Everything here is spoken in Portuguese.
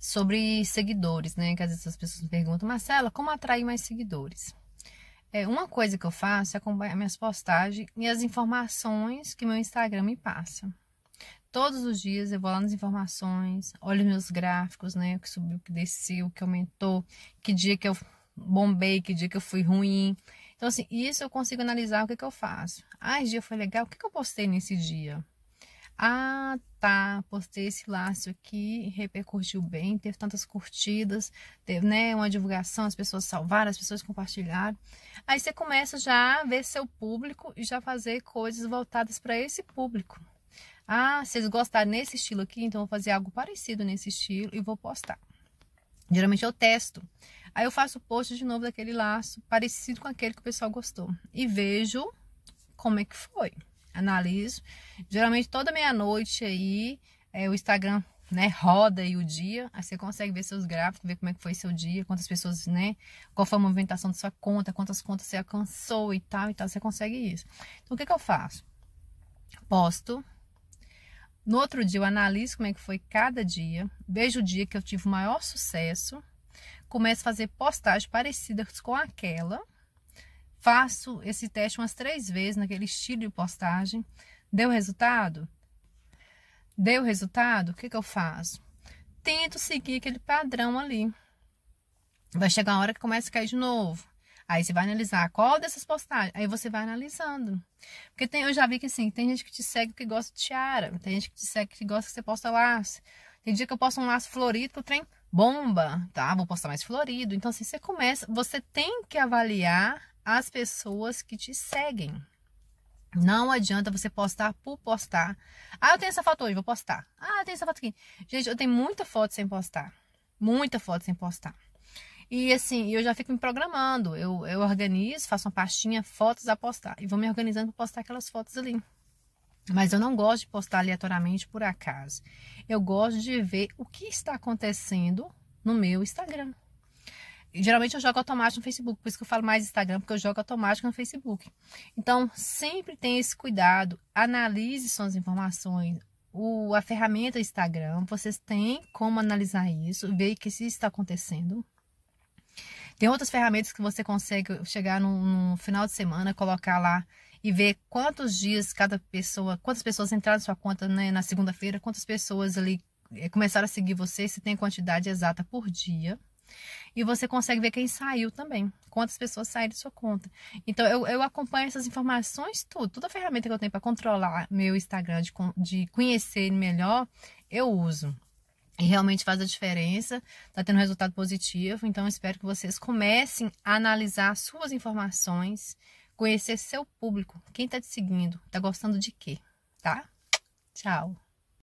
sobre seguidores, né? Que às vezes as pessoas me perguntam, Marcela, como atrair mais seguidores? É, uma coisa que eu faço é acompanhar minhas postagens e as informações que meu Instagram me passa. Todos os dias eu vou lá nas informações, olho meus gráficos, né? O que subiu, o que desceu, o que aumentou, que dia que eu bombei, que dia que eu fui ruim. Então, assim, isso eu consigo analisar o que, que eu faço. Ah, esse dia foi legal, o que, que eu postei nesse dia? Ah, tá, postei esse laço aqui, repercutiu bem, teve tantas curtidas, teve né, uma divulgação, as pessoas salvaram, as pessoas compartilharam. Aí você começa já a ver seu público e já fazer coisas voltadas para esse público. Ah, vocês gostaram nesse estilo aqui, então vou fazer algo parecido nesse estilo e vou postar. Geralmente eu testo. Aí eu faço o post de novo daquele laço, parecido com aquele que o pessoal gostou. E vejo como é que foi analiso. Geralmente toda meia-noite aí é, o Instagram né, roda aí o dia, aí você consegue ver seus gráficos, ver como é que foi seu dia, quantas pessoas, né, qual foi a movimentação da sua conta, quantas contas você alcançou e tal, e tal, você consegue isso. Então, o que que eu faço? Posto, no outro dia eu analiso como é que foi cada dia, vejo o dia que eu tive o maior sucesso, começo a fazer postagens parecidas com aquela, Faço esse teste umas três vezes naquele estilo de postagem. Deu resultado? Deu resultado? O que, que eu faço? Tento seguir aquele padrão ali. Vai chegar uma hora que começa a cair de novo. Aí você vai analisar qual dessas postagens. Aí você vai analisando. Porque tem, eu já vi que assim, tem gente que te segue que gosta de tiara. Tem gente que te segue que gosta que você posta laço. Tem dia que eu posto um laço florido que o trem bomba, tá? Vou postar mais florido. Então, assim, você começa, você tem que avaliar as pessoas que te seguem. Não adianta você postar por postar. Ah, eu tenho essa foto hoje, vou postar. Ah, eu tenho essa foto aqui. Gente, eu tenho muita foto sem postar. Muita foto sem postar. E assim, eu já fico me programando. Eu, eu organizo, faço uma pastinha, fotos a postar. E vou me organizando para postar aquelas fotos ali. Mas eu não gosto de postar aleatoriamente por acaso. Eu gosto de ver o que está acontecendo no meu Instagram. Geralmente eu jogo automático no Facebook, por isso que eu falo mais Instagram, porque eu jogo automático no Facebook. Então, sempre tenha esse cuidado, analise suas informações. O, a ferramenta é Instagram, vocês têm como analisar isso, ver que isso está acontecendo. Tem outras ferramentas que você consegue chegar no, no final de semana, colocar lá e ver quantos dias cada pessoa, quantas pessoas entraram na sua conta né, na segunda-feira, quantas pessoas ali eh, começaram a seguir você, se tem a quantidade exata por dia e você consegue ver quem saiu também, quantas pessoas saíram de sua conta. Então, eu, eu acompanho essas informações, tudo, toda a ferramenta que eu tenho para controlar meu Instagram, de, de conhecer ele melhor, eu uso. E realmente faz a diferença, está tendo um resultado positivo. Então, espero que vocês comecem a analisar suas informações, conhecer seu público, quem está te seguindo, está gostando de quê, tá? Tchau!